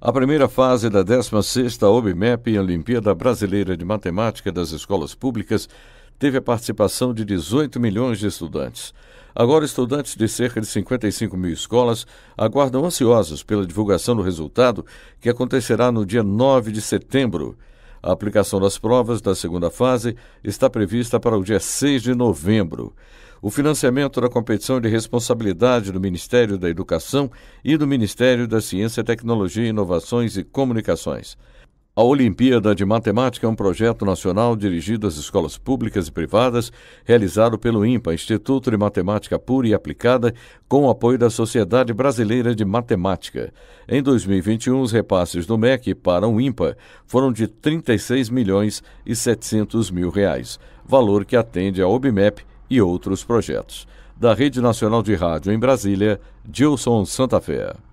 A primeira fase da 16ª OBMEP Olimpíada Brasileira de Matemática das Escolas Públicas teve a participação de 18 milhões de estudantes. Agora, estudantes de cerca de 55 mil escolas aguardam ansiosos pela divulgação do resultado, que acontecerá no dia 9 de setembro. A aplicação das provas da segunda fase está prevista para o dia 6 de novembro o financiamento da competição de responsabilidade do Ministério da Educação e do Ministério da Ciência, Tecnologia, Inovações e Comunicações. A Olimpíada de Matemática é um projeto nacional dirigido às escolas públicas e privadas, realizado pelo INPA, Instituto de Matemática Pura e Aplicada, com o apoio da Sociedade Brasileira de Matemática. Em 2021, os repasses do MEC para o INPA foram de 36 milhões e 700 mil reais, valor que atende a OBMEP e outros projetos. Da Rede Nacional de Rádio em Brasília, Gilson Santa Fé.